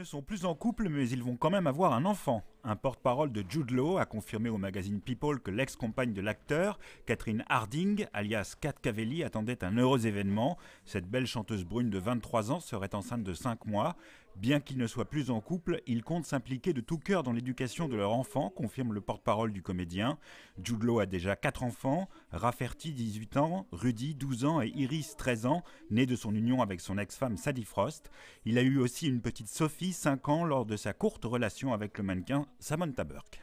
ne sont plus en couple, mais ils vont quand même avoir un enfant. Un porte-parole de Jude Law a confirmé au magazine People que l'ex-compagne de l'acteur, Catherine Harding, alias Kat Cavelli, attendait un heureux événement. Cette belle chanteuse brune de 23 ans serait enceinte de 5 mois. Bien qu'ils ne soient plus en couple, ils comptent s'impliquer de tout cœur dans l'éducation de leur enfant, confirme le porte-parole du comédien. Jude a déjà 4 enfants, Rafferty 18 ans, Rudy 12 ans et Iris 13 ans, née de son union avec son ex-femme Sadie Frost. Il a eu aussi une petite Sophie 5 ans lors de sa courte relation avec le mannequin Samantha Burke.